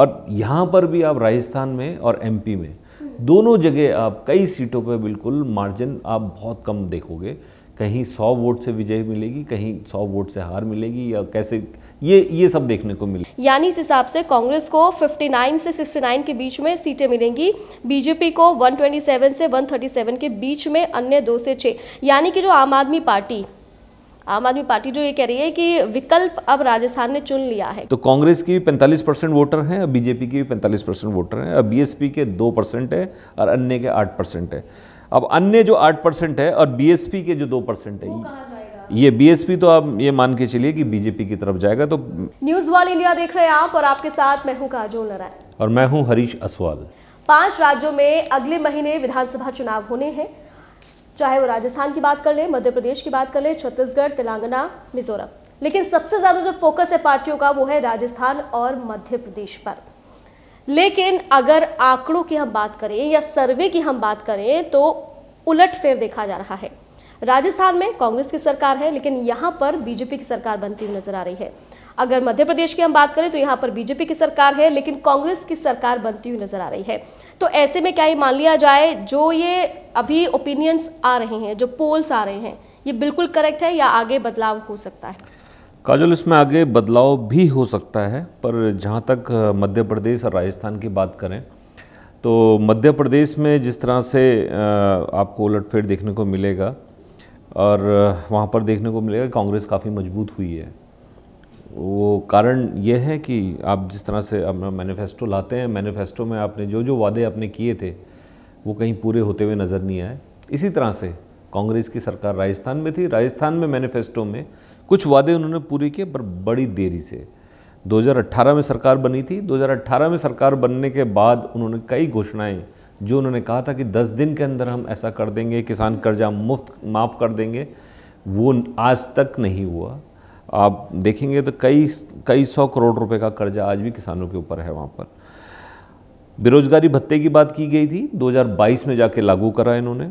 और यहाँ पर भी आप राजस्थान में और एमपी में दोनों जगह आप कई सीटों पर बिल्कुल मार्जिन आप बहुत कम देखोगे कहीं सौ वोट से विजय मिलेगी कहीं सौ वोट से हार मिलेगी या कैसे ये ये सब देखने को मिले यानी इस हिसाब से कांग्रेस को 59 से 69 के बीच में सीटें मिलेंगी बीजेपी को 127 से 137 के बीच में अन्य दो से छः यानी कि जो आम आदमी पार्टी आम आदमी पार्टी जो ये कह रही है कि विकल्प अब राजस्थान ने चुन लिया है तो कांग्रेस की भी पैंतालीस परसेंट वोटर हैं और बीजेपी की भी पैंतालीस परसेंट वोटर हैं और बीएसपी के दो परसेंट है और अन्य के आठ परसेंट है अब अन्य जो आठ परसेंट है और बीएसपी के जो दो परसेंट है ये बीएसपी तो आप ये मान के चलिए कि बीजेपी की तरफ जाएगा तो न्यूज वाल इंडिया देख रहे हैं आप और आपके साथ मैं हूँ काजोल नारायण और मैं हूँ हरीश असवाल पांच राज्यों में अगले महीने विधानसभा चुनाव होने हैं चाहे वो राजस्थान की बात कर ले मध्य प्रदेश की बात कर ले छत्तीसगढ़ तेलंगाना मिजोरम लेकिन सबसे ज़्यादा जो फोकस है पार्टियों का वो है राजस्थान और मध्य प्रदेश पर लेकिन अगर आंकड़ों की हम बात करें या सर्वे की हम बात करें तो उलट फेर देखा जा रहा है राजस्थान में कांग्रेस की सरकार है लेकिन यहां पर बीजेपी की सरकार बनती हुई नजर आ रही है अगर मध्य प्रदेश की हम बात करें तो यहाँ पर बीजेपी की सरकार है लेकिन कांग्रेस की सरकार बनती हुई नजर आ रही है तो ऐसे में क्या ये मान लिया जाए जो ये अभी ओपिनियंस आ रहे हैं जो पोल्स आ रहे हैं ये बिल्कुल करेक्ट है या आगे बदलाव हो सकता है काजल इसमें आगे बदलाव भी हो सकता है पर जहाँ तक मध्य प्रदेश और राजस्थान की बात करें तो मध्य प्रदेश में जिस तरह से आपको उलटफेर देखने को मिलेगा और वहाँ पर देखने को मिलेगा कांग्रेस काफ़ी मजबूत हुई है वो कारण ये है कि आप जिस तरह से अपना मैनिफेस्टो लाते हैं मैनिफेस्टो में आपने जो जो वादे आपने किए थे वो कहीं पूरे होते हुए नज़र नहीं आए इसी तरह से कांग्रेस की सरकार राजस्थान में थी राजस्थान में मैनिफेस्टो में कुछ वादे उन्होंने पूरे किए पर बड़ी देरी से 2018 में सरकार बनी थी 2018 में सरकार बनने के बाद उन्होंने कई घोषणाएं जो उन्होंने कहा था कि 10 दिन के अंदर हम ऐसा कर देंगे किसान कर्जा मुफ्त माफ़ कर देंगे वो आज तक नहीं हुआ आप देखेंगे तो कई कई सौ करोड़ रुपए का कर्जा आज भी किसानों के ऊपर है वहाँ पर बेरोजगारी भत्ते की बात की गई थी 2022 में जाके लागू करा इन्होंने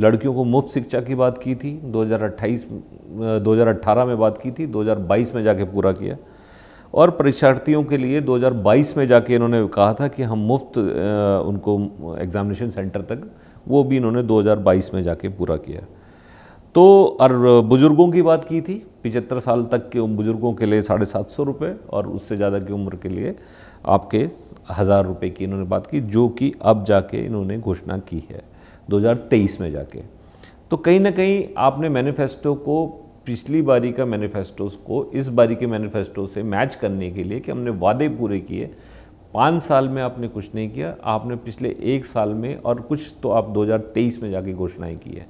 लड़कियों को मुफ्त शिक्षा की बात की थी 2028 2018 में बात की थी 2022 में जाके पूरा किया और परीक्षार्थियों के लिए 2022 में जाके इन्होंने कहा था कि हम मुफ्त उनको एग्ज़ामिनेशन सेंटर तक वो भी इन्होंने 2022 में जाके पूरा किया तो और बुज़ुर्गों की बात की थी पिचहत्तर साल तक के बुज़ुर्गों के लिए साढ़े सात सौ रुपये और उससे ज़्यादा की उम्र के लिए आपके हज़ार रुपये की इन्होंने बात की जो कि अब जाके इन्होंने घोषणा की है 2023 में जाके तो कहीं ना कहीं आपने मैनिफेस्टो को पिछली बारी का मैनिफेस्टो को इस बारी के मैनिफेस्टो से मैच करने के लिए कि हमने वादे पूरे किए पाँच साल में आपने कुछ नहीं किया आपने पिछले एक साल में और कुछ तो आप 2023 में जाके घोषणाएं की है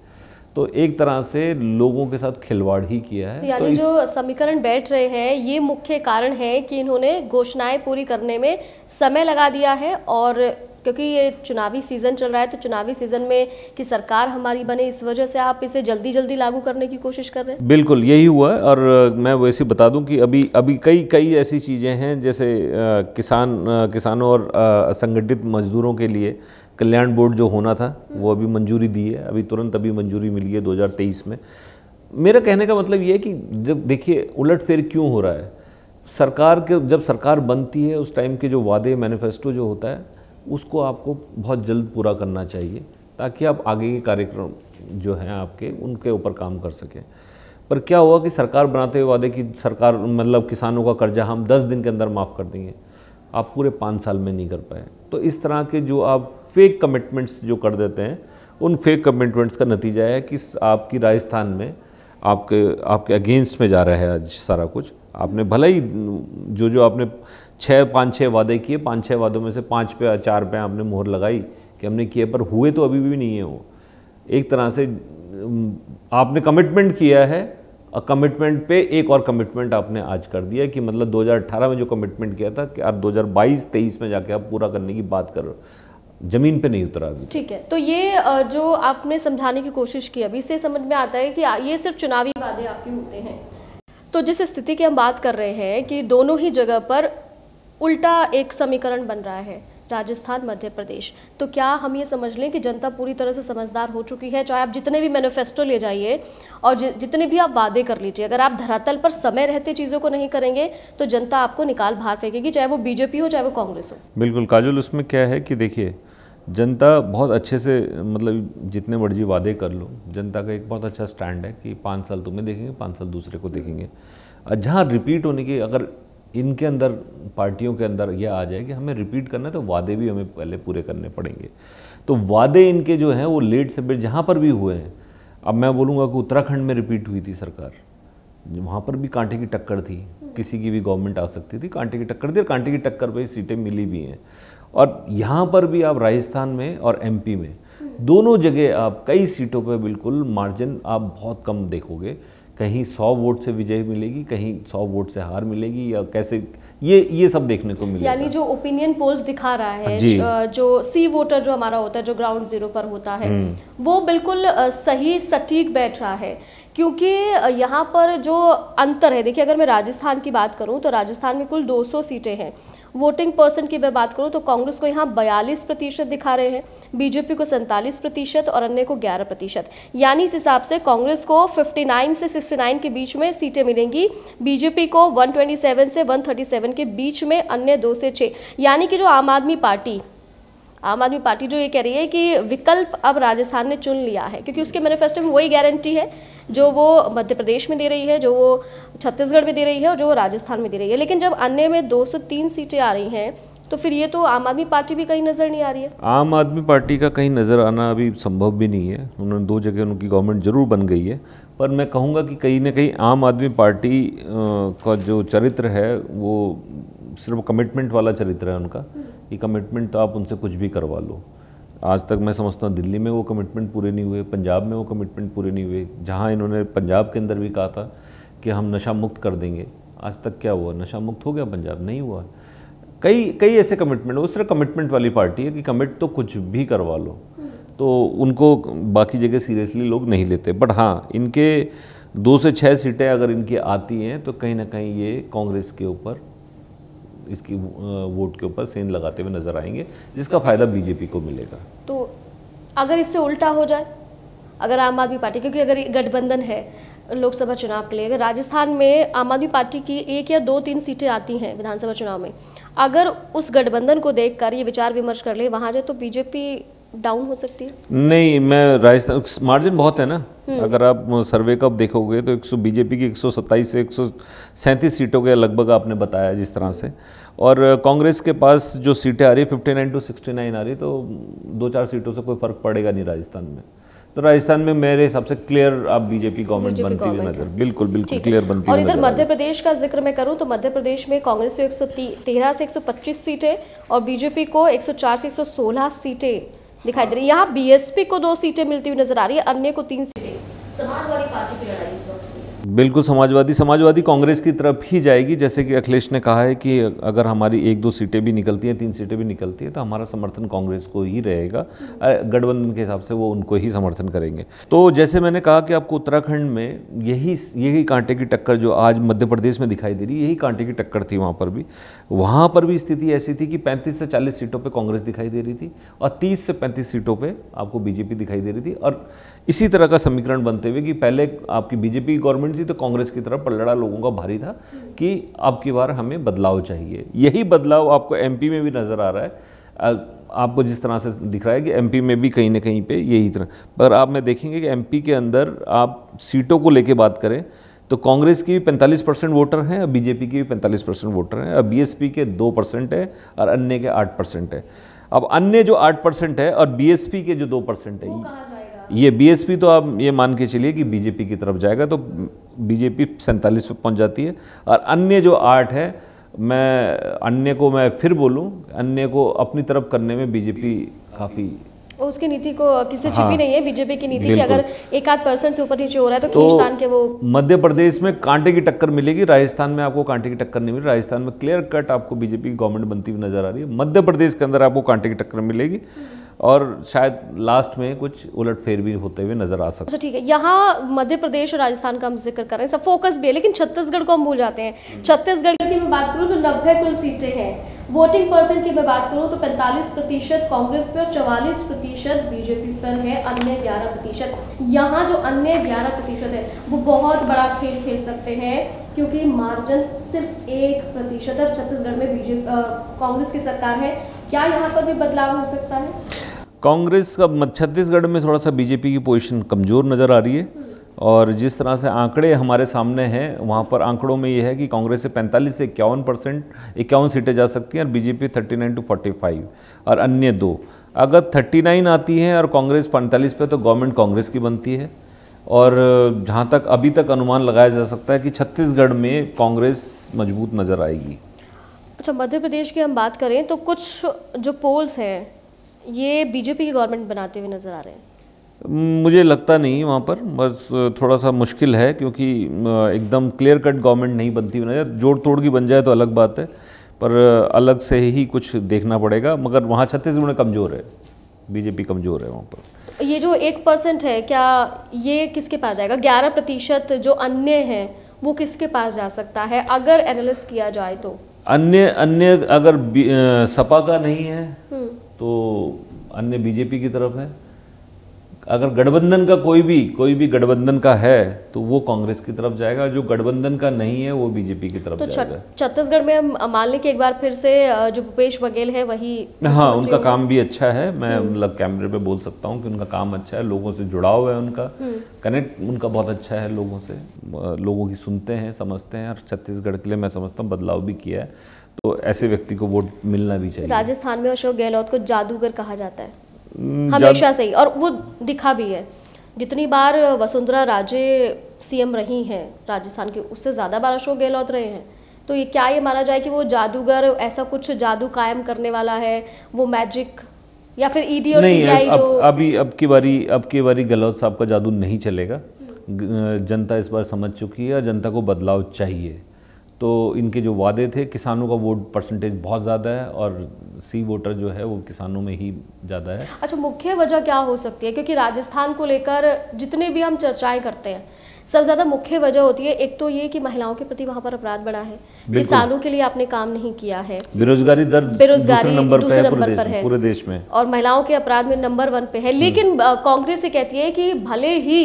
तो एक तरह से लोगों के साथ खिलवाड़ ही किया है तो यानी तो इस... जो समीकरण बैठ रहे हैं ये मुख्य कारण है कि इन्होंने घोषणाएं पूरी करने में समय लगा दिया है और क्योंकि ये चुनावी सीज़न चल रहा है तो चुनावी सीज़न में कि सरकार हमारी बने इस वजह से आप इसे जल्दी जल्दी लागू करने की कोशिश कर रहे हैं बिल्कुल यही हुआ है और मैं वैसे बता दूं कि अभी अभी कई कई ऐसी चीज़ें हैं जैसे आ, किसान आ, किसानों और असंगठित मजदूरों के लिए कल्याण बोर्ड जो होना था वो अभी मंजूरी दी है अभी तुरंत अभी मंजूरी मिली है 2023 में मेरा कहने का मतलब ये है कि जब देखिए उलट फेर क्यों हो रहा है सरकार के जब सरकार बनती है उस टाइम के जो वादे मैनिफेस्टो जो होता है उसको आपको बहुत जल्द पूरा करना चाहिए ताकि आप आगे के कार्यक्रम जो हैं आपके उनके ऊपर काम कर सकें पर क्या हुआ कि सरकार बनाते हुए वादे की सरकार मतलब किसानों का कर्जा हम 10 दिन के अंदर माफ़ कर देंगे आप पूरे पाँच साल में नहीं कर पाए तो इस तरह के जो आप फेक कमिटमेंट्स जो कर देते हैं उन फेक कमिटमेंट्स का नतीजा है कि आपकी राजस्थान में आपके आपके अगेंस्ट में जा रहा है आज सारा कुछ आपने भले ही जो जो आपने छः पाँच छः वादे किए पाँच छः वादों में से पाँच पे चार पे आपने मोहर लगाई कि हमने किए पर हुए तो अभी भी नहीं है वो एक तरह से आपने कमिटमेंट किया है कमिटमेंट पे एक और कमिटमेंट आपने आज कर दिया कि मतलब 2018 में जो कमिटमेंट किया था कि आप 2022-23 में जाके आप पूरा करने की बात कर जमीन पे नहीं उतरा अभी ठीक है तो ये जो आपने समझाने की कोशिश की अभी से समझ में आता है कि ये सिर्फ चुनावी वादे आपके होते हैं तो जिस स्थिति की हम बात कर रहे हैं कि दोनों ही जगह पर उल्टा एक समीकरण बन रहा है राजस्थान मध्य प्रदेश तो क्या हम ये समझ लें कि जनता पूरी तरह से समझदार हो चुकी है चाहे आप जितने भी मैनिफेस्टो ले जाइए और जितने भी आप वादे कर लीजिए अगर आप धरातल पर समय रहते चीज़ों को नहीं करेंगे तो जनता आपको निकाल बाहर फेंकेगी चाहे वो बीजेपी हो चाहे वो कांग्रेस हो बिल्कुल काजुल उसमें क्या है कि देखिए जनता बहुत अच्छे से मतलब जितने मर्जी वादे कर लो जनता का एक बहुत अच्छा स्टैंड है कि पाँच साल तुम्हें देखेंगे पाँच साल दूसरे को देखेंगे जहाँ रिपीट होने की अगर इनके अंदर पार्टियों के अंदर यह आ जाए कि हमें रिपीट करना है तो वादे भी हमें पहले पूरे करने पड़ेंगे तो वादे इनके जो हैं वो लेट से बेट जहाँ पर भी हुए हैं अब मैं बोलूँगा कि उत्तराखंड में रिपीट हुई थी सरकार वहाँ पर भी कांटे की टक्कर थी किसी की भी गवर्नमेंट आ सकती थी कांटे की टक्कर थी और कांटे की टक्कर पर सीटें मिली भी हैं और यहाँ पर भी आप राजस्थान में और एम में दोनों जगह आप कई सीटों पर बिल्कुल मार्जिन आप बहुत कम देखोगे कहीं सौ वोट से विजय मिलेगी कहीं सौ वोट से हार मिलेगी या कैसे ये ये सब देखने को मिलेगा यानी जो ओपिनियन पोल्स दिखा रहा है जो सी वोटर जो हमारा होता है जो ग्राउंड जीरो पर होता है हम्म। वो बिल्कुल सही सटीक बैठ रहा है क्योंकि यहाँ पर जो अंतर है देखिए अगर मैं राजस्थान की बात करूँ तो राजस्थान में कुल 200 सीटें हैं वोटिंग परसेंट की मैं बात करूँ तो कांग्रेस को यहाँ बयालीस प्रतिशत दिखा रहे हैं बीजेपी को सैंतालीस प्रतिशत और अन्य को ग्यारह प्रतिशत यानी इस हिसाब से कांग्रेस को 59 से 69 के बीच में सीटें मिलेंगी बीजेपी को 127 से 137 के बीच में अन्य दो से छः यानी कि जो आम आदमी पार्टी आम आदमी पार्टी जो ये कह रही है कि विकल्प अब राजस्थान ने चुन लिया है क्योंकि उसके मैनिफेस्टो में वही गारंटी है जो वो मध्य प्रदेश में दे रही है जो वो छत्तीसगढ़ में दे रही है और जो वो राजस्थान में दे रही है लेकिन जब अन्य में 203 सीटें आ रही हैं तो फिर ये तो आम आदमी पार्टी भी कहीं नज़र नहीं आ रही है आम आदमी पार्टी का कहीं नज़र आना अभी संभव भी नहीं है उन्होंने दो जगह उनकी गवर्नमेंट जरूर बन गई है पर मैं कहूँगा कि कहीं ना कहीं आम आदमी पार्टी का जो चरित्र है वो सिर्फ कमिटमेंट वाला चरित्र है उनका ये कमिटमेंट तो आप उनसे कुछ भी करवा लो आज तक मैं समझता हूँ दिल्ली में वो कमिटमेंट पूरे नहीं हुए पंजाब में वो कमिटमेंट पूरे नहीं हुए जहाँ इन्होंने पंजाब के अंदर भी कहा था कि हम नशा मुक्त कर देंगे आज तक क्या हुआ नशा मुक्त हो गया पंजाब नहीं हुआ कई कई ऐसे कमिटमेंट वो सिर्फ कमिटमेंट वाली पार्टी है कि कमिट तो कुछ भी करवा लो तो उनको बाकी जगह सीरियसली लोग नहीं लेते बट हाँ इनके दो से छः सीटें अगर इनकी आती हैं तो कहीं ना कहीं ये कांग्रेस के ऊपर इसकी वोट के ऊपर सेंध लगाते हुए नजर आएंगे जिसका फायदा बीजेपी को मिलेगा तो अगर इससे उल्टा हो जाए अगर आम आदमी पार्टी क्योंकि अगर गठबंधन है लोकसभा चुनाव के लिए अगर राजस्थान में आम आदमी पार्टी की एक या दो तीन सीटें आती हैं विधानसभा चुनाव में अगर उस गठबंधन को देखकर ये विचार विमर्श कर ले वहाँ जाए तो बीजेपी डाउन हो सकती है नहीं मैं राजस्थान मार्जिन बहुत है ना हम्म। अगर आप सर्वे का देखोगे तो एक बीजेपी की 127 से एक सीटों के लगभग आपने बताया जिस तरह से और कांग्रेस के पास जो सीटें आ रही है 59 टू 69 आ रही तो दो चार सीटों से कोई फर्क पड़ेगा नहीं राजस्थान में तो राजस्थान में मेरे हिसाब से क्लियर आप बीजेपी गवर्नमेंट बनती हुई नजर बिल्कुल बिल्कुल क्लियर बनती और इधर मध्य प्रदेश का जिक्र मैं करूं तो मध्य प्रदेश में कांग्रेस को एक से 125 सीटें और बीजेपी को 104 से 116 सीटें दिखाई दे रही है यहाँ बीएसपी को दो सीटें मिलती हुई नजर आ रही है अन्य को तीन सीटें समाजवादी पार्टी की लड़ाई इस वक्त बिल्कुल समाजवादी समाजवादी कांग्रेस की तरफ ही जाएगी जैसे कि अखिलेश ने कहा है कि अगर हमारी एक दो सीटें भी निकलती हैं तीन सीटें भी निकलती हैं तो हमारा समर्थन कांग्रेस को ही रहेगा गठबंधन के हिसाब से वो उनको ही समर्थन करेंगे तो जैसे मैंने कहा कि आपको उत्तराखंड में यही यही कांटे की टक्कर जो आज मध्य प्रदेश में दिखाई दे रही यही कांटे की टक्कर थी वहाँ पर भी वहाँ पर भी स्थिति ऐसी थी कि पैंतीस से चालीस सीटों पर कांग्रेस दिखाई दे रही थी और तीस से पैंतीस सीटों पर आपको बीजेपी दिखाई दे रही थी और इसी तरह का समीकरण बनते हुए कि पहले आपकी बीजेपी गवर्नमेंट थी तो कांग्रेस की तरफ पलड़ा लोगों का भारी था कि अब की बार हमें बदलाव चाहिए यही बदलाव आपको एमपी में भी नज़र आ रहा है आपको जिस तरह से दिख रहा है कि एमपी में भी कहीं ना कहीं पे यही तरह पर आप मैं देखेंगे कि एमपी के अंदर आप सीटों को लेके बात करें तो कांग्रेस की भी पैंतालीस परसेंट वोटर हैं और बीजेपी की भी पैंतालीस परसेंट वोटर हैं और बीएसपी के दो परसेंट है और अन्य के आठ परसेंट है अब अन्य जो आठ परसेंट है और बी के जो दो परसेंट है ये बीएसपी तो आप ये मान के चलिए कि बीजेपी की तरफ जाएगा तो बीजेपी सैंतालीस पर पहुंच जाती है और अन्य जो आठ है मैं अन्य को मैं फिर बोलूं अन्य को अपनी तरफ करने में बीजेपी काफ़ी उसकी नीति को किसी छुपी हाँ, नहीं है बीजेपी की नीति कि अगर एक आध परसेंट से ऊपर नीचे हो रहा है तो, तो हिंदुस्तान के वो मध्य प्रदेश में कांटे की टक्कर मिलेगी राजस्थान में आपको कांटे की टक्कर नहीं मिली राजस्थान में क्लियर कट आपको बीजेपी की गवर्नमेंट बनती हुई नजर आ रही है मध्य प्रदेश के अंदर आपको कांटे की टक्कर मिलेगी और शायद लास्ट में कुछ उलट फेर भी होते हुए नजर आ सकते अच्छा, ठीक है यहाँ मध्य प्रदेश और राजस्थान का हम जिक्र कर रहे हैं सब फोकस भी है लेकिन छत्तीसगढ़ को हम भूल जाते हैं हम्म। छत्तीसगढ़ की मैं बात करूँ तो नब्बे कुल सीटें हैं वोटिंग परसेंट की मैं बात करूँ तो 45 प्रतिशत कांग्रेस पर चवालीस प्रतिशत बीजेपी पर है अन्य ग्यारह प्रतिशत यहाँ जो अन्य ग्यारह प्रतिशत है वो बहुत बड़ा खेल खेल सकते हैं क्योंकि मार्जिन सिर्फ एक प्रतिशत और छत्तीसगढ़ में बीजेपी कांग्रेस की सरकार है क्या यहाँ पर भी बदलाव हो सकता है कांग्रेस का छत्तीसगढ़ में थोड़ा सा बीजेपी की पोजीशन कमज़ोर नज़र आ रही है और जिस तरह से आंकड़े हमारे सामने हैं वहाँ पर आंकड़ों में ये है कि कांग्रेस से 45 से इक्यावन परसेंट इक्यावन सीटें जा सकती हैं और बीजेपी 39 टू 45 और अन्य दो अगर 39 आती हैं और कांग्रेस 45 पे तो गवर्नमेंट कांग्रेस की बनती है और जहाँ तक अभी तक अनुमान लगाया जा सकता है कि छत्तीसगढ़ में कांग्रेस मजबूत नज़र आएगी अच्छा मध्य प्रदेश की हम बात करें तो कुछ जो पोल्स हैं ये बीजेपी की गवर्नमेंट बनाते हुए नजर आ रहे हैं मुझे लगता नहीं वहाँ पर बस थोड़ा सा मुश्किल है क्योंकि एकदम क्लियर कट गवर्नमेंट नहीं बनती हुई जोड़ तोड़ की बन जाए तो अलग बात है पर अलग से ही कुछ देखना पड़ेगा मगर वहाँ छत्तीसगढ़ में कमज़ोर है बीजेपी कमज़ोर है वहाँ पर ये जो एक परसेंट है क्या ये किसके पास जाएगा ग्यारह प्रतिशत जो अन्य हैं वो किसके पास जा सकता है अगर एनालिस किया जाए तो अन्य अन्य अगर सपा का नहीं है हम्म। तो अन्य बीजेपी की तरफ है अगर गठबंधन का कोई भी कोई भी गठबंधन का है तो वो कांग्रेस की तरफ जाएगा जो गठबंधन का नहीं है वो बीजेपी की तरफ तो जाएगा छत्तीसगढ़ में हम मान लें कि एक बार फिर से जो भूपेश बघेल है वही हाँ उनका काम भी अच्छा है मैं हम्म। मतलब कैमरे पे बोल सकता हूँ कि उनका काम अच्छा है लोगों से जुड़ाव है उनका हम्म। कनेक्ट उनका बहुत अच्छा है लोगों से लोगों की सुनते हैं समझते हैं और छत्तीसगढ़ के लिए मैं समझता हूँ बदलाव भी किया है तो ऐसे व्यक्ति को वोट मिलना भी चाहिए राजस्थान में अशोक गहलोत को जादूगर कहा जाता है हम्म, हमेशा से ही और वो दिखा भी है जितनी बार वसुंधरा राजे सीएम रही हैं राजस्थान के उससे ज़्यादा बार अशोक गहलोत रहे हैं तो ये क्या ये माना जाए कि वो जादूगर ऐसा कुछ जादू कायम करने वाला है वो मैजिक या फिर ईडी e और सीबीआई जो अभी अब की बारी अब की बारी गहलोत साहब का जादू नहीं चलेगा हम्म। जनता इस बार समझ चुकी है और जनता को बदलाव चाहिए तो इनके जो वादे थे किसानों का वोट परसेंटेज बहुत ज़्यादा है और सी वोटर जो है वो किसानों में ही ज़्यादा है अच्छा मुख्य वजह क्या हो सकती है क्योंकि राजस्थान को लेकर जितने भी हम चर्चाएं करते हैं सबसे ज़्यादा मुख्य वजह होती है एक तो ये कि महिलाओं के प्रति वहाँ पर अपराध बढ़ा है किसानों के लिए आपने काम नहीं किया है बेरोजगारी दर बेरोजगारी नंबर दूसरे नंबर पर है पूरे देश में और महिलाओं के अपराध में नंबर वन पे है लेकिन हम्म। कांग्रेस ये कहती है कि भले ही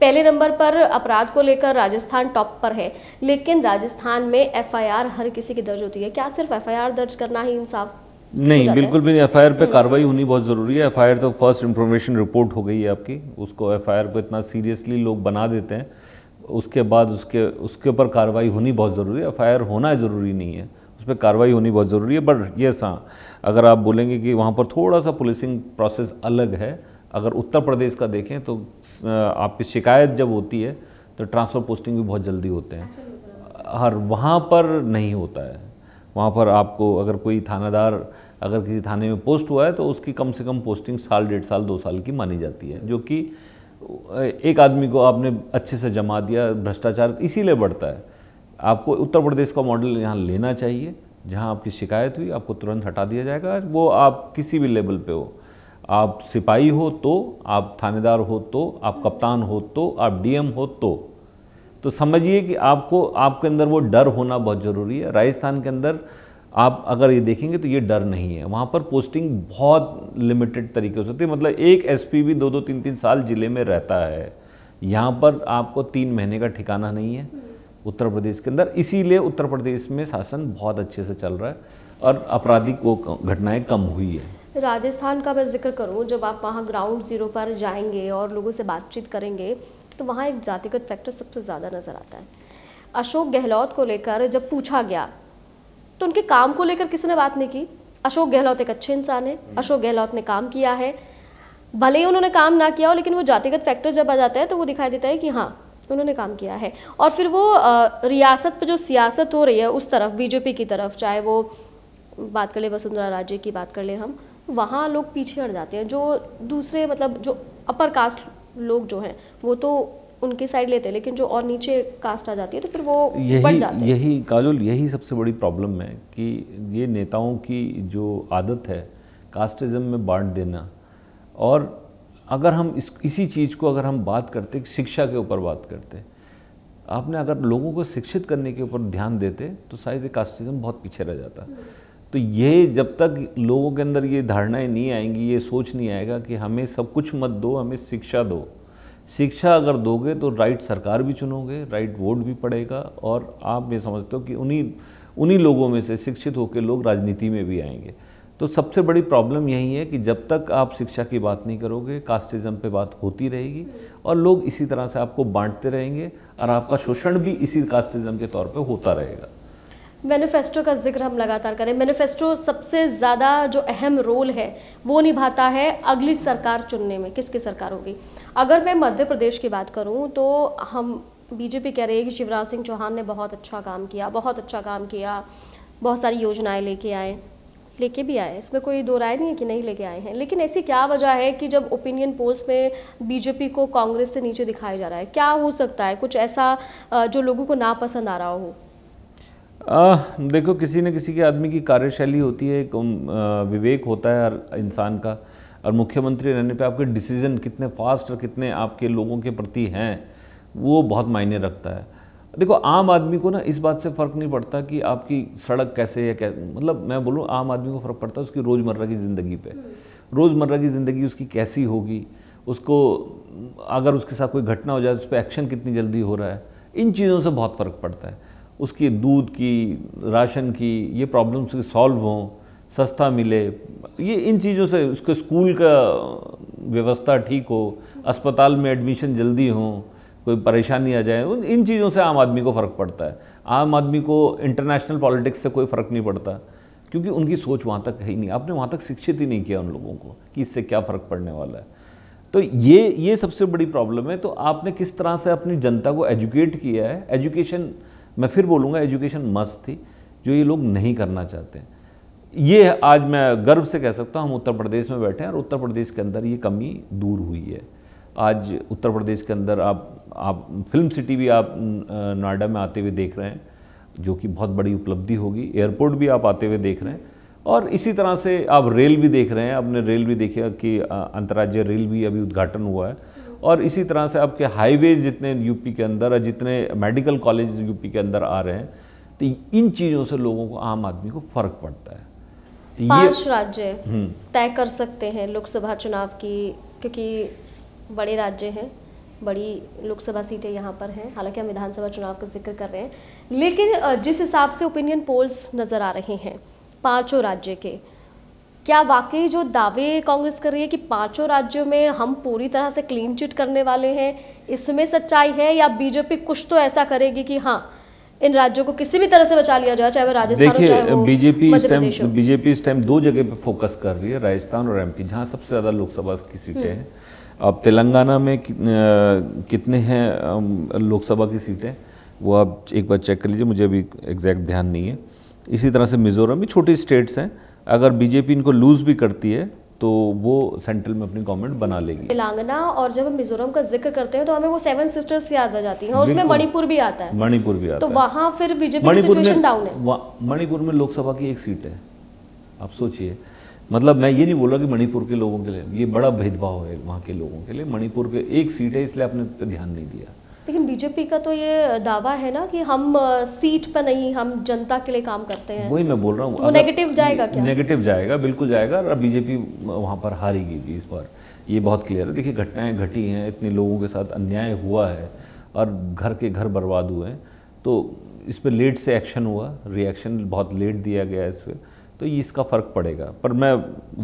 पहले नंबर पर अपराध को लेकर राजस्थान टॉप पर है लेकिन राजस्थान में एफआईआर हर किसी की दर्ज होती है क्या सिर्फ एफआईआर दर्ज करना ही इंसाफ नहीं बिल्कुल भी नहीं एफ पे कार्रवाई होनी बहुत ज़रूरी है एफ तो फर्स्ट इन्फॉर्मेशन रिपोर्ट हो गई है आपकी उसको एफ को इतना सीरियसली लोग बना देते हैं उसके बाद उसके उसके ऊपर कार्रवाई होनी बहुत ज़रूरी है एफ होना ज़रूरी नहीं है उस पर कार्रवाई होनी बहुत ज़रूरी है बट ये हाँ अगर आप बोलेंगे कि वहाँ पर थोड़ा सा पुलिसिंग प्रोसेस अलग है अगर उत्तर प्रदेश का देखें तो आपकी शिकायत जब होती है तो ट्रांसफ़र पोस्टिंग भी बहुत जल्दी होते हैं हर वहाँ पर नहीं होता है वहाँ पर आपको अगर कोई थानादार अगर किसी थाने में पोस्ट हुआ है तो उसकी कम से कम पोस्टिंग साल डेढ़ साल दो साल की मानी जाती है जो कि एक आदमी को आपने अच्छे से जमा दिया भ्रष्टाचार इसीलिए बढ़ता है आपको उत्तर प्रदेश का मॉडल यहाँ लेना चाहिए जहाँ आपकी शिकायत हुई आपको तुरंत हटा दिया जाएगा वो आप किसी भी लेवल पे हो आप सिपाही हो तो आप थानेदार हो तो आप कप्तान हो तो आप डीएम हो तो तो समझिए कि आपको आपके अंदर वो डर होना बहुत ज़रूरी है राजस्थान के अंदर आप अगर ये देखेंगे तो ये डर नहीं है वहाँ पर पोस्टिंग बहुत लिमिटेड तरीके से होती है मतलब एक एसपी भी दो दो तीन तीन साल ज़िले में रहता है यहाँ पर आपको तीन महीने का ठिकाना नहीं है उत्तर प्रदेश के अंदर इसीलिए उत्तर प्रदेश में शासन बहुत अच्छे से चल रहा है और आपराधिक वो घटनाएं कम हुई है राजस्थान का मैं जिक्र करूँ जब आप वहाँ ग्राउंड ज़ीरो पर जाएंगे और लोगों से बातचीत करेंगे तो वहाँ एक जातिगत फैक्टर सबसे ज़्यादा नज़र आता है अशोक गहलोत को लेकर जब पूछा गया तो उनके काम को लेकर किसी ने बात नहीं की अशोक गहलोत एक अच्छे इंसान है हम्म। अशोक गहलोत ने काम किया है भले ही उन्होंने काम ना किया हो लेकिन वो जातिगत फैक्टर जब आ जाता है तो वो दिखाई देता है कि हाँ उन्होंने काम किया है और फिर वो रियासत पर जो सियासत हो रही है उस तरफ बीजेपी की तरफ चाहे वो बात कर ले वसुंधरा राजे की बात कर ले हम वहाँ लोग पीछे हट जाते हैं जो दूसरे मतलब जो अपर कास्ट लोग जो हैं वो तो उनकी साइड लेते हैं लेकिन जो और नीचे कास्ट आ जाती है तो फिर वो यही जाते यही काजुल यही सबसे बड़ी प्रॉब्लम है कि ये नेताओं की जो आदत है कास्टिज्म में बांट देना और अगर हम इस इसी चीज़ को अगर हम बात करते शिक्षा के ऊपर बात करते आपने अगर लोगों को शिक्षित करने के ऊपर ध्यान देते तो शायद कास्टिज्म बहुत पीछे रह जाता तो ये जब तक लोगों के अंदर ये धारणाएं नहीं आएंगी ये सोच नहीं आएगा कि हमें सब कुछ मत दो हमें शिक्षा दो शिक्षा अगर दोगे तो राइट सरकार भी चुनोगे राइट वोट भी पड़ेगा और आप ये समझते हो कि उन्हीं उन्हीं लोगों में से शिक्षित होकर लोग राजनीति में भी आएंगे तो सबसे बड़ी प्रॉब्लम यही है कि जब तक आप शिक्षा की बात नहीं करोगे कास्टिज़म पे बात होती रहेगी और लोग इसी तरह से आपको बांटते रहेंगे और आपका शोषण भी इसी कास्टिज़म के तौर पे होता रहेगा मैनिफेस्टो का जिक्र हम लगातार करें मैनिफेस्टो सबसे ज़्यादा जो अहम रोल है वो निभाता है अगली सरकार चुनने में किसकी सरकार होगी अगर मैं मध्य प्रदेश की बात करूं तो हम बीजेपी कह रही है कि शिवराज सिंह चौहान ने बहुत अच्छा काम किया बहुत अच्छा काम किया बहुत सारी योजनाएं लेके आए लेके भी आए इसमें कोई दो राय नहीं है कि नहीं लेके आए हैं लेकिन ऐसी क्या वजह है कि जब ओपिनियन पोल्स में बीजेपी को कांग्रेस से नीचे दिखाया जा रहा है क्या हो सकता है कुछ ऐसा जो लोगों को नापसंद आ रहा हो आ, देखो किसी न किसी के आदमी की कार्यशैली होती है एक विवेक होता है हर इंसान का और मुख्यमंत्री रहने पे आपके डिसीजन कितने फास्ट और कितने आपके लोगों के प्रति हैं वो बहुत मायने रखता है देखो आम आदमी को ना इस बात से फ़र्क नहीं पड़ता कि आपकी सड़क कैसे है कैसे मतलब मैं बोलूँ आम आदमी को फ़र्क पड़ता है उसकी रोज़मर्रा की ज़िंदगी पर रोज़मर्रा की ज़िंदगी उसकी कैसी होगी उसको अगर उसके साथ कोई घटना हो जाए उस पर एक्शन कितनी जल्दी हो रहा है इन चीज़ों से बहुत फ़र्क पड़ता है उसकी दूध की राशन की ये प्रॉब्लम्स सॉल्व हों सस्ता मिले ये इन चीज़ों से उसके स्कूल का व्यवस्था ठीक हो अस्पताल में एडमिशन जल्दी हो कोई परेशानी आ जाए उन इन चीज़ों से आम आदमी को फ़र्क पड़ता है आम आदमी को इंटरनेशनल पॉलिटिक्स से कोई फ़र्क नहीं पड़ता क्योंकि उनकी सोच वहाँ तक है ही नहीं आपने वहाँ तक शिक्षित ही नहीं किया उन लोगों को कि इससे क्या फ़र्क पड़ने वाला है तो ये ये सबसे बड़ी प्रॉब्लम है तो आपने किस तरह से अपनी जनता को एजुकेट किया है एजुकेशन मैं फिर बोलूँगा एजुकेशन मस्त थी जो ये लोग नहीं करना चाहते हैं ये आज मैं गर्व से कह सकता हूँ हम उत्तर प्रदेश में बैठे हैं और उत्तर प्रदेश के अंदर ये कमी दूर हुई है आज उत्तर प्रदेश के अंदर आप आप फिल्म सिटी भी आप नोएडा में आते हुए देख रहे हैं जो कि बहुत बड़ी उपलब्धि होगी एयरपोर्ट भी आप आते हुए देख रहे हैं और इसी तरह से आप रेल भी देख रहे हैं आपने रेल भी देखा कि अंतर्राज्यीय रेल भी अभी उद्घाटन हुआ है और इसी तरह से आपके हाईवे हाईवेज जितने यूपी के अंदर और जितने मेडिकल कॉलेज यूपी के अंदर आ रहे हैं तो इन चीज़ों से लोगों को आम आदमी को फ़र्क पड़ता है तो पांच राज्य हम्म। तय कर सकते हैं लोकसभा चुनाव की क्योंकि बड़े राज्य हैं बड़ी लोकसभा सीटें यहाँ पर हैं हालांकि हम विधानसभा चुनाव का जिक्र कर रहे हैं लेकिन जिस हिसाब से ओपिनियन पोल्स नज़र आ रहे हैं पांचों राज्य के क्या वाकई जो दावे कांग्रेस कर रही है कि पांचों राज्यों में हम पूरी तरह से क्लीन चिट करने वाले हैं इसमें सच्चाई है या बीजेपी कुछ तो ऐसा करेगी कि हाँ इन राज्यों को किसी भी तरह से बचा लिया जाए चाहे वह राजस्थान देखिए बीजेपी इस टाइम बीजेपी इस टाइम दो जगह पे फोकस कर रही है राजस्थान और एमपी जहाँ सबसे ज़्यादा लोकसभा की सीटें हम्म। हैं अब तेलंगाना में कितने हैं लोकसभा की सीटें वो आप एक बार चेक कर लीजिए मुझे अभी एग्जैक्ट ध्यान नहीं है इसी तरह से मिजोरम भी छोटी स्टेट्स हैं अगर बीजेपी इनको लूज़ भी करती है तो वो सेंट्रल में अपनी गवर्नमेंट बना लेगी तेलंगाना और जब हम मिजोरम का जिक्र करते हैं तो हमें वो सेवन सिस्टर्स याद आ जाती हैं और उसमें मणिपुर भी आता है मणिपुर भी आता तो है तो वहाँ फिर बीजेपी सिचुएशन डाउन है मणिपुर में लोकसभा की एक सीट है आप सोचिए मतलब मैं ये नहीं बोला कि मणिपुर के लोगों के लिए ये बड़ा भेदभाव है वहाँ के लोगों के लिए मणिपुर के एक सीट है इसलिए आपने ध्यान नहीं दिया लेकिन बीजेपी का तो ये दावा है ना कि हम सीट पर नहीं हम जनता के लिए काम करते हैं वही मैं बोल रहा हूँ तो नेगेटिव जाएगा क्या नेगेटिव जाएगा बिल्कुल जाएगा और बीजेपी वहाँ पर हारेगी भी इस बार ये बहुत क्लियर है देखिए घटनाएं घटी हैं इतने लोगों के साथ अन्याय हुआ है और घर के घर बर्बाद हुए हैं तो इस पर लेट से एक्शन हुआ रिएक्शन बहुत लेट दिया गया इस पर तो ये इसका फ़र्क पड़ेगा पर मैं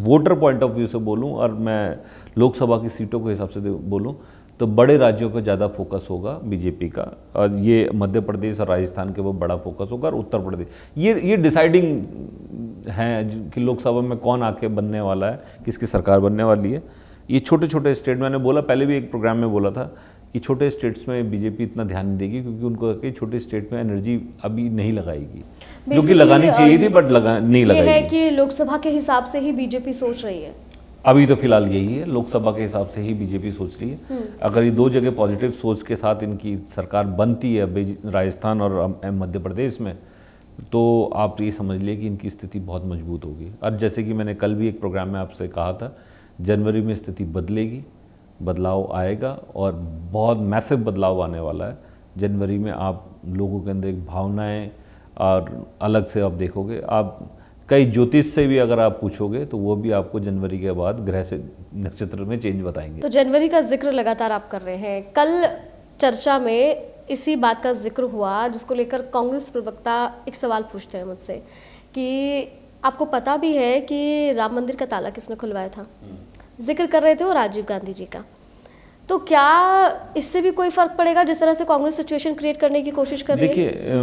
वोटर पॉइंट ऑफ व्यू से बोलूँ और मैं लोकसभा की सीटों के हिसाब से बोलूँ तो बड़े राज्यों पर ज़्यादा फोकस होगा बीजेपी का और ये मध्य प्रदेश और राजस्थान के ऊपर बड़ा फोकस होगा और उत्तर प्रदेश ये ये डिसाइडिंग हैं कि लोकसभा में कौन आके बनने वाला है किसकी सरकार बनने वाली है ये छोटे छोटे स्टेट मैंने बोला पहले भी एक प्रोग्राम में बोला था कि छोटे स्टेट्स में बीजेपी इतना ध्यान नहीं देगी क्योंकि उनको छोटे स्टेट में एनर्जी अभी नहीं लगाएगी जो कि लगानी चाहिए थी बट लगा नहीं लगा है कि लोकसभा के हिसाब से ही बीजेपी सोच रही है अभी तो फिलहाल यही है लोकसभा के हिसाब से ही बीजेपी सोच रही है हम्म। अगर ये दो जगह पॉजिटिव सोच के साथ इनकी सरकार बनती है राजस्थान और मध्य प्रदेश में तो आप ये समझ लिए कि इनकी स्थिति बहुत मजबूत होगी और जैसे कि मैंने कल भी एक प्रोग्राम में आपसे कहा था जनवरी में स्थिति बदलेगी बदलाव आएगा और बहुत मैसिव बदलाव आने वाला है जनवरी में आप लोगों के अंदर एक भावनाएँ और अलग से आप देखोगे आप कई ज्योतिष से भी अगर आप पूछोगे तो वो भी आपको जनवरी के बाद ग्रह से नक्षत्र में चेंज बताएंगे तो जनवरी का जिक्र लगातार आप कर रहे हैं कल चर्चा में इसी बात का जिक्र हुआ जिसको लेकर कांग्रेस प्रवक्ता एक सवाल पूछते हैं मुझसे कि आपको पता भी है कि राम मंदिर का ताला किसने खुलवाया था हम्म। जिक्र कर रहे थे वो राजीव गांधी जी का तो क्या इससे भी कोई फ़र्क पड़ेगा जिस तरह से कांग्रेस सिचुएशन क्रिएट करने की कोशिश कर रही है देखिए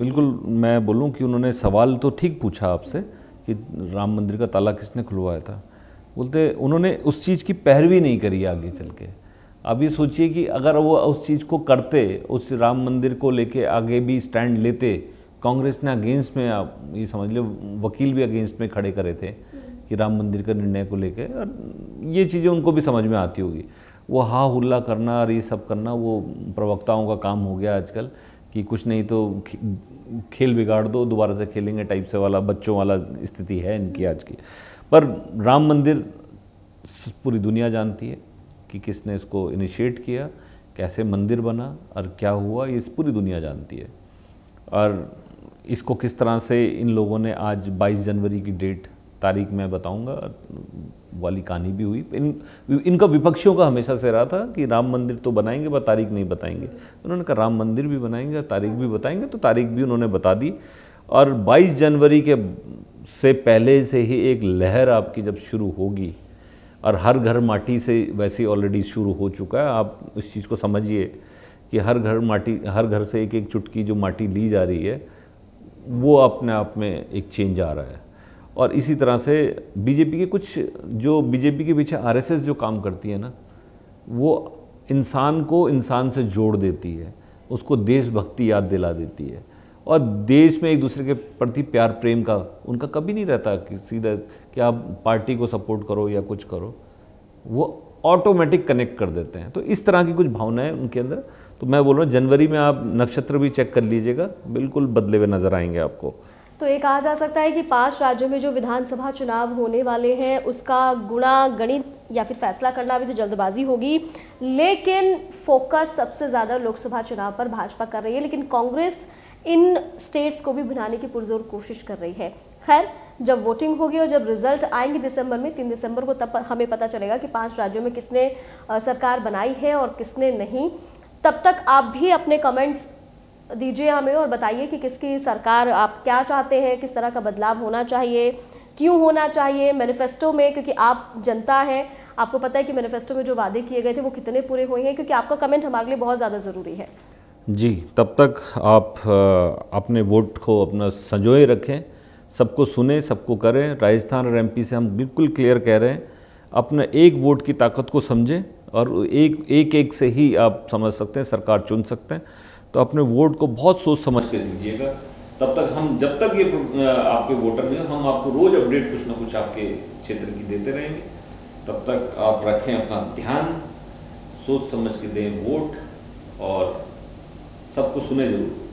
बिल्कुल मैं बोलूँ कि उन्होंने सवाल तो ठीक पूछा आपसे कि राम मंदिर का ताला किसने खुलवाया था बोलते उन्होंने उस चीज़ की पैरवी नहीं करी आगे चल के अब ये सोचिए कि अगर वो उस चीज़ को करते उस राम मंदिर को लेके आगे भी स्टैंड लेते कांग्रेस ने अगेंस्ट में आप ये समझ लो वकील भी अगेंस्ट में खड़े करे थे कि राम मंदिर का निर्णय को लेकर और ये चीज़ें उनको भी समझ में आती होगी वो हा हुल्ला करना और ये सब करना वो प्रवक्ताओं का काम हो गया आजकल कि कुछ नहीं तो खेल बिगाड़ दो दोबारा से खेलेंगे टाइप से वाला बच्चों वाला स्थिति है इनकी आज की पर राम मंदिर पूरी दुनिया जानती है कि किसने इसको इनिशिएट किया कैसे मंदिर बना और क्या हुआ ये पूरी दुनिया जानती है और इसको किस तरह से इन लोगों ने आज 22 जनवरी की डेट तारीख मैं बताऊंगा वाली कहानी भी हुई इन इनका विपक्षियों का हमेशा से रहा था कि राम मंदिर तो बनाएंगे पर तारीख नहीं बताएंगे उन्होंने कहा राम मंदिर भी बनाएंगे तारीख भी बताएंगे तो तारीख भी उन्होंने बता दी और 22 जनवरी के से पहले से ही एक लहर आपकी जब शुरू होगी और हर घर माटी से वैसे ऑलरेडी शुरू हो चुका है आप उस चीज़ को समझिए कि हर घर माटी हर घर से एक एक चुटकी जो माटी ली जा रही है वो अपने आप में एक चेंज आ रहा है और इसी तरह से बीजेपी के कुछ जो बीजेपी के पीछे आरएसएस जो काम करती है ना वो इंसान को इंसान से जोड़ देती है उसको देशभक्ति याद दिला देती है और देश में एक दूसरे के प्रति प्यार प्रेम का उनका कभी नहीं रहता कि सीधा कि आप पार्टी को सपोर्ट करो या कुछ करो वो ऑटोमेटिक कनेक्ट कर देते हैं तो इस तरह की कुछ भावनाएं उनके अंदर तो मैं बोल रहा हूँ जनवरी में आप नक्षत्र भी चेक कर लीजिएगा बिल्कुल बदले हुए नज़र आएंगे आपको तो ये कहा जा सकता है कि पांच राज्यों में जो विधानसभा चुनाव होने वाले हैं उसका गुणा गणित या फिर फैसला करना भी तो जल्दबाजी होगी लेकिन फोकस सबसे ज़्यादा लोकसभा चुनाव पर भाजपा कर रही है लेकिन कांग्रेस इन स्टेट्स को भी भुनाने की पुरजोर कोशिश कर रही है खैर जब वोटिंग होगी और जब रिजल्ट आएंगे दिसंबर में तीन दिसंबर को तब हमें पता चलेगा कि पांच राज्यों में किसने सरकार बनाई है और किसने नहीं तब तक आप भी अपने कमेंट्स दीजिए हमें और बताइए कि किसकी सरकार आप क्या चाहते हैं किस तरह का बदलाव होना चाहिए क्यों होना चाहिए मैनिफेस्टो में क्योंकि आप जनता हैं आपको पता है कि मैनिफेस्टो में जो वादे किए गए थे वो कितने पूरे हुए हैं क्योंकि आपका कमेंट हमारे लिए बहुत ज़्यादा ज़रूरी है जी तब तक आप अपने वोट को अपना संजोए रखें सबको सुने सबको करें राजस्थान और एमपी से हम बिल्कुल क्लियर कह रहे हैं अपने एक वोट की ताकत को समझें और एक एक एक से ही आप समझ सकते हैं सरकार चुन सकते हैं तो अपने वोट को बहुत सोच समझ कर दीजिएगा तब तक हम जब तक ये आपके वोटर में हम आपको रोज अपडेट कुछ ना कुछ आपके क्षेत्र की देते रहेंगे तब तक आप रखें अपना ध्यान सोच समझ के दें वोट और सबको सुने जरूर